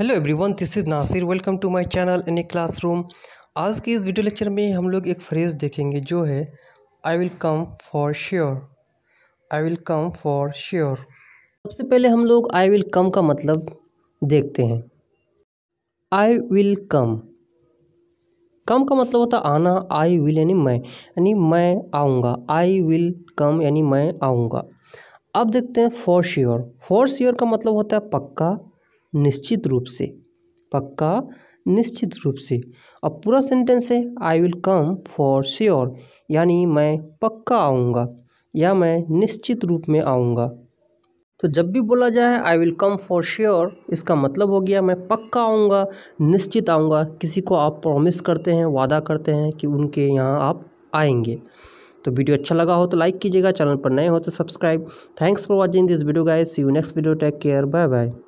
hello everyone this is Nasir welcome to my channel any a classroom आज के इस video lecture में हम लोग एक फ्रेज़ देखेंगे जो है I will come for sure I will come for sure सबसे पहले हम लोग आई विल कम का मतलब देखते हैं आई विल कम कम का मतलब होता आना आई विल यानी मैं यानी मैं आऊँगा आई विल कम यानी मैं आऊँगा अब देखते हैं फॉर श्योर फॉर श्योर का मतलब होता है पक्का निश्चित रूप से पक्का निश्चित रूप से अब पूरा सेंटेंस है I will come for sure यानी मैं पक्का आऊँगा या मैं निश्चित रूप में आऊँगा तो जब भी बोला जाए I will come for sure इसका मतलब हो गया मैं पक्का आऊँगा निश्चित आऊँगा किसी को आप प्रॉमिस करते हैं वादा करते हैं कि उनके यहाँ आप आएंगे तो वीडियो अच्छा लगा हो तो लाइक कीजिएगा चैनल पर नए हो तो subscribe thanks for watching this video guys see you next video take care bye bye